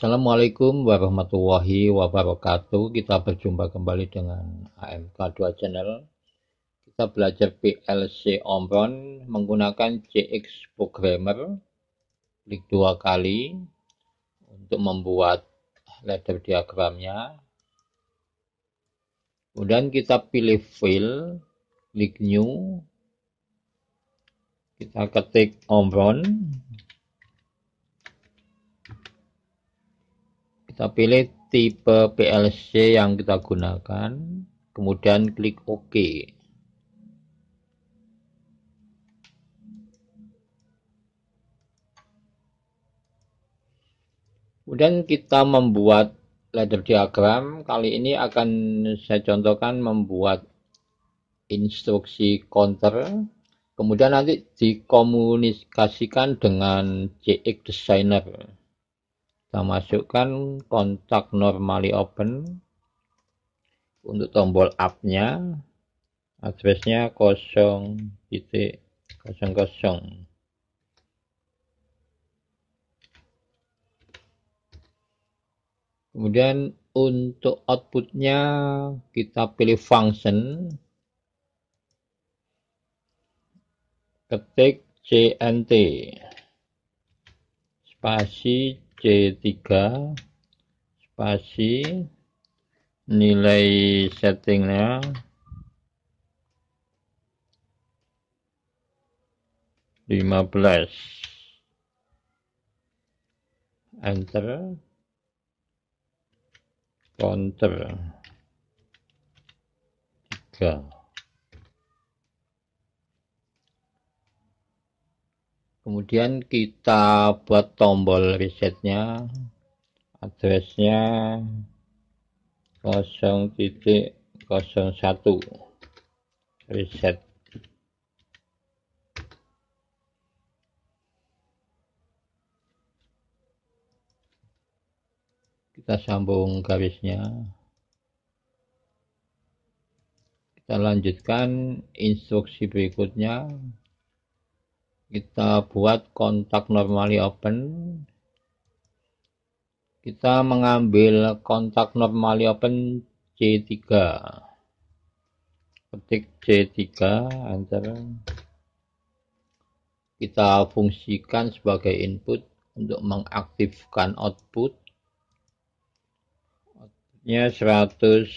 Assalamualaikum warahmatullahi wabarakatuh. Kita berjumpa kembali dengan AMK2 Channel. Kita belajar PLC Omron menggunakan CX Programmer. Klik dua kali untuk membuat ladder diagramnya. Kemudian kita pilih file, klik new. Kita ketik Omron. kita pilih tipe PLC yang kita gunakan kemudian klik OK kemudian kita membuat ladder diagram kali ini akan saya contohkan membuat instruksi counter kemudian nanti dikomunikasikan dengan CX Designer kita masukkan kontak normally open untuk tombol up nya kosong kosong kemudian untuk outputnya kita pilih function ketik cnt spasi C3 spasi nilai settingnya lima belas enter counter tiga kemudian kita buat tombol resetnya addressnya 0.01 reset kita sambung garisnya kita lanjutkan instruksi berikutnya kita buat kontak normally open kita mengambil kontak normally open C3 ketik C3 enter kita fungsikan sebagai input untuk mengaktifkan output outputnya 100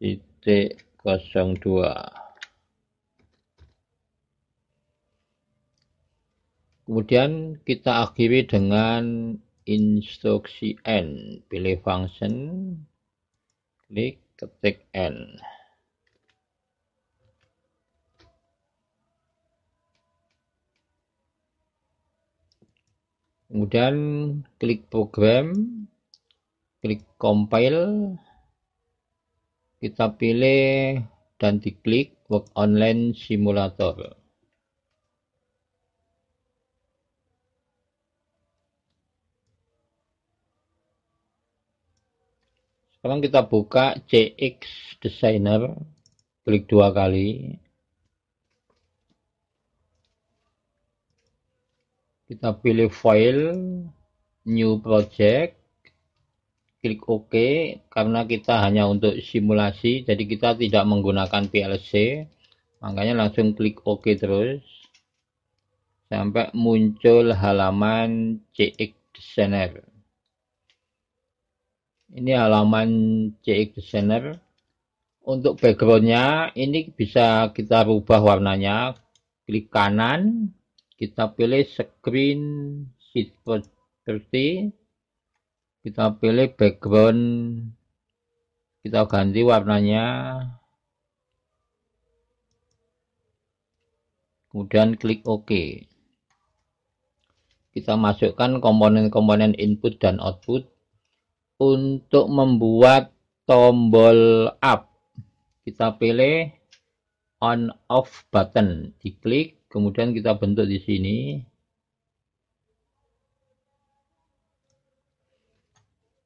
titik 02 Kemudian kita akhiri dengan instruksi N. Pilih function, klik ketik N. Kemudian klik program, klik compile, kita pilih dan diklik work online simulator. sekarang kita buka CX Designer klik dua kali kita pilih file new project klik OK karena kita hanya untuk simulasi jadi kita tidak menggunakan PLC makanya langsung klik OK terus sampai muncul halaman CX Designer ini halaman CX Designer. Untuk backgroundnya ini bisa kita rubah warnanya. Klik kanan, kita pilih screen sheet property. Kita pilih background, kita ganti warnanya. Kemudian klik OK. Kita masukkan komponen-komponen input dan output untuk membuat tombol up. Kita pilih on off button, diklik, kemudian kita bentuk di sini.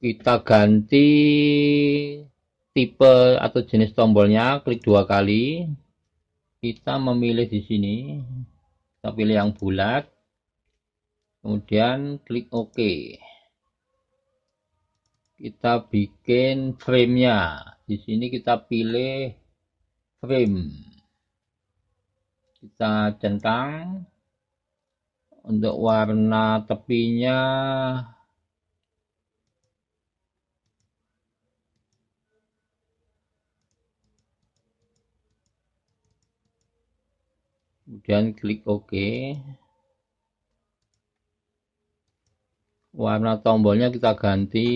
Kita ganti tipe atau jenis tombolnya, klik dua kali. Kita memilih di sini, kita pilih yang bulat, kemudian klik OK kita bikin framenya di sini kita pilih frame kita centang untuk warna tepinya kemudian klik OK warna tombolnya kita ganti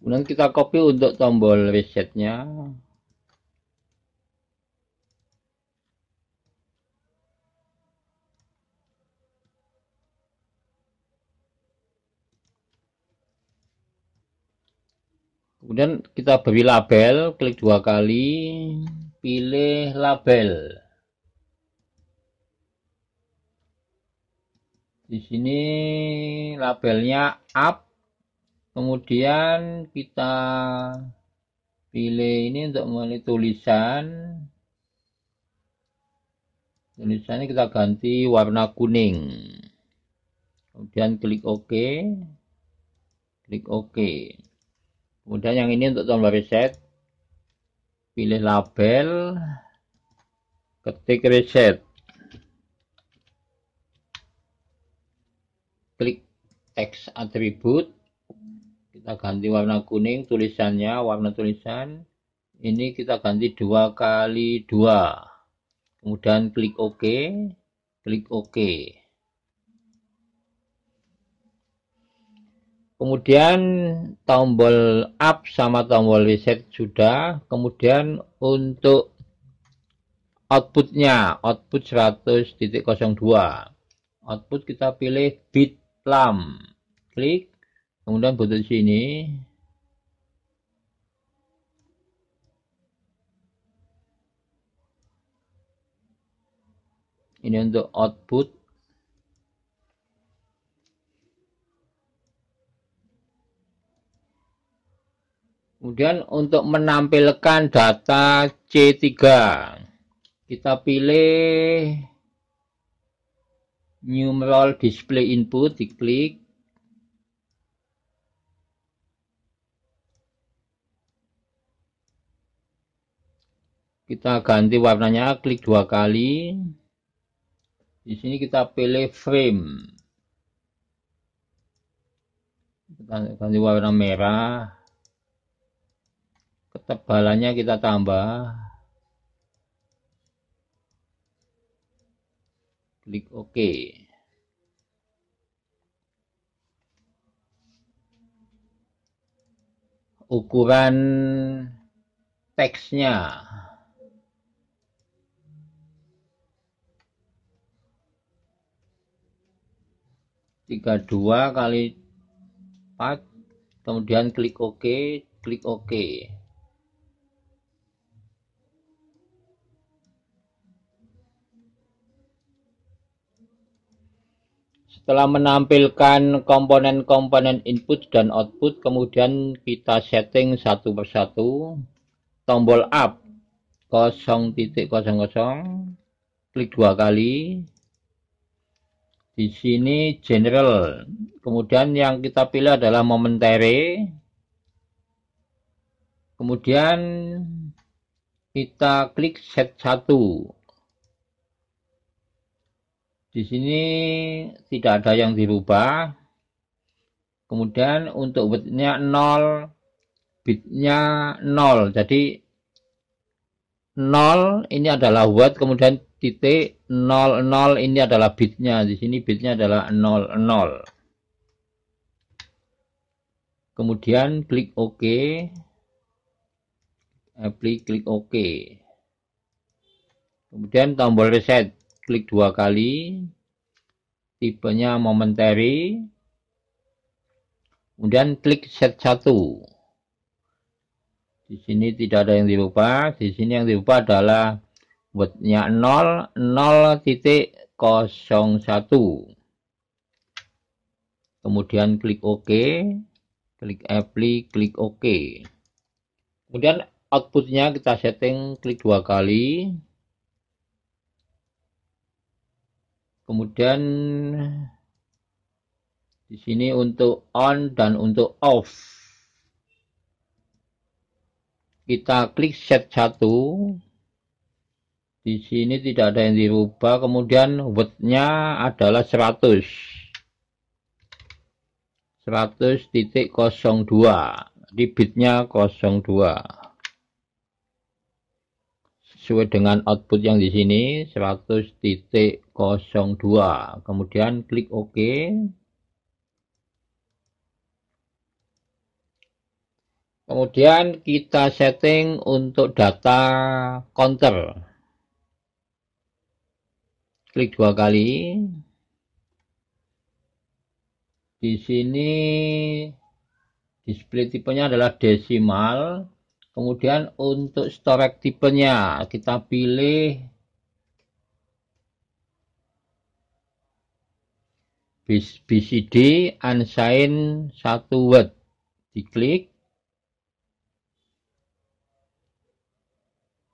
kemudian kita copy untuk tombol resetnya kemudian kita beri label klik dua kali pilih label di sini labelnya up kemudian kita pilih ini untuk memilih tulisan tulisannya kita ganti warna kuning kemudian klik OK klik OK kemudian yang ini untuk tombol reset pilih label ketik reset klik teks atribut kita ganti warna kuning tulisannya warna tulisan ini kita ganti dua kali dua kemudian klik OK klik OK kemudian tombol up sama tombol reset sudah kemudian untuk outputnya output 100.02 output kita pilih bit plum klik kemudian butuh sini ini untuk output Kemudian untuk menampilkan data C3, kita pilih numeral display input, diklik. Kita ganti warnanya, klik dua kali. Di sini kita pilih frame. Kita ganti warna merah tebalannya kita tambah klik OK ukuran teksnya tiga dua kali empat kemudian klik OK klik OK Setelah menampilkan komponen-komponen input dan output, kemudian kita setting satu persatu. Tombol up 0.00, klik dua kali. Di sini general. Kemudian yang kita pilih adalah momentary. Kemudian kita klik set satu di sini tidak ada yang dirubah. Kemudian untuk bitnya 0, bitnya 0. Jadi 0 ini adalah word. kemudian titik 00 ini adalah bitnya. Di sini bitnya adalah 00. Kemudian klik OK. Apply eh, klik OK. Kemudian tombol reset klik dua kali tipenya momentary kemudian klik set satu. di sini tidak ada yang diubah, di sini yang diubah adalah buatnya 0 0.01 kemudian klik OK klik apply klik OK kemudian outputnya kita setting klik dua kali Kemudian di sini untuk on dan untuk off. Kita klik set 1. Di sini tidak ada yang dirubah. Kemudian word-nya adalah 100. 100.02. Di bitnya 02 sesuai dengan output yang di sini 100.02 kemudian klik OK kemudian kita setting untuk data counter klik dua kali di sini display tipenya adalah desimal Kemudian untuk storage tipenya kita pilih BCD unsigned 1 word. Diklik.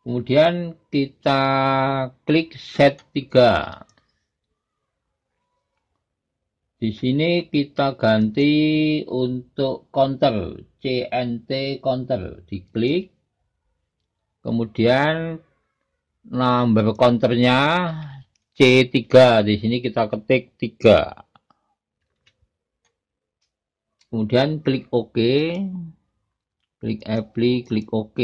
Kemudian kita klik set 3. Di sini kita ganti untuk counter, CNT counter, diklik. Kemudian number counternya C3, di sini kita ketik 3. Kemudian klik OK, klik apply, klik OK.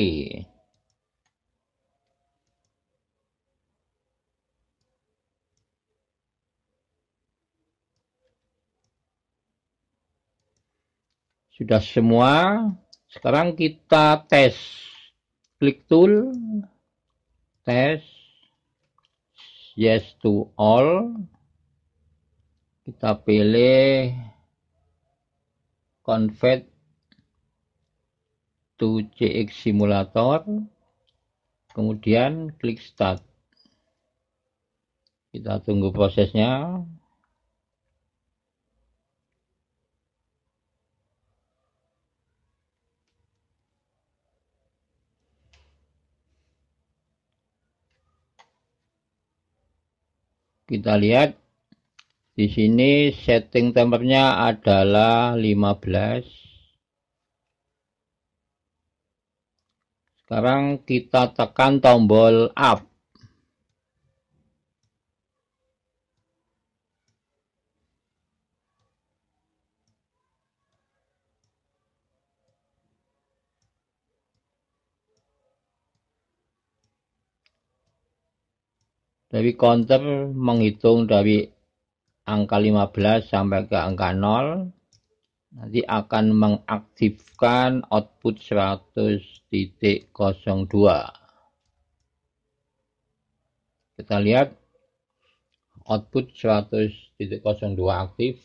Sudah semua. Sekarang kita tes. Klik tool. Tes. Yes to all. Kita pilih convert to CX simulator. Kemudian klik start. Kita tunggu prosesnya. kita lihat di sini setting tempernya adalah 15 sekarang kita tekan tombol up Jadi counter menghitung dari angka 15 sampai ke angka 0 nanti akan mengaktifkan output 100.02 kita lihat output 100.02 aktif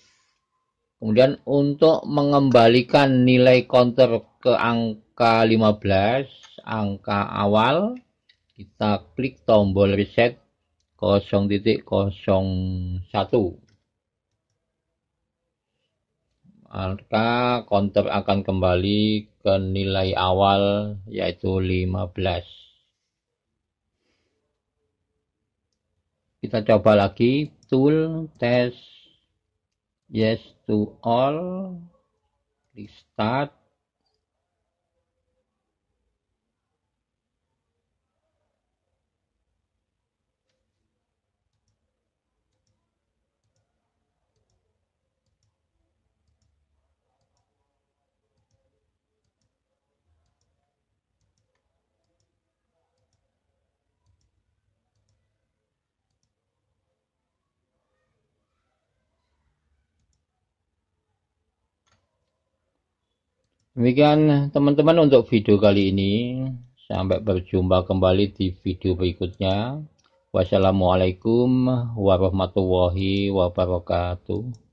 kemudian untuk mengembalikan nilai counter ke angka 15 angka awal kita klik tombol reset 0.01 maka counter akan kembali ke nilai awal yaitu 15 kita coba lagi tool test yes to all restart Demikian teman-teman untuk video kali ini. Sampai berjumpa kembali di video berikutnya. Wassalamualaikum warahmatullahi wabarakatuh.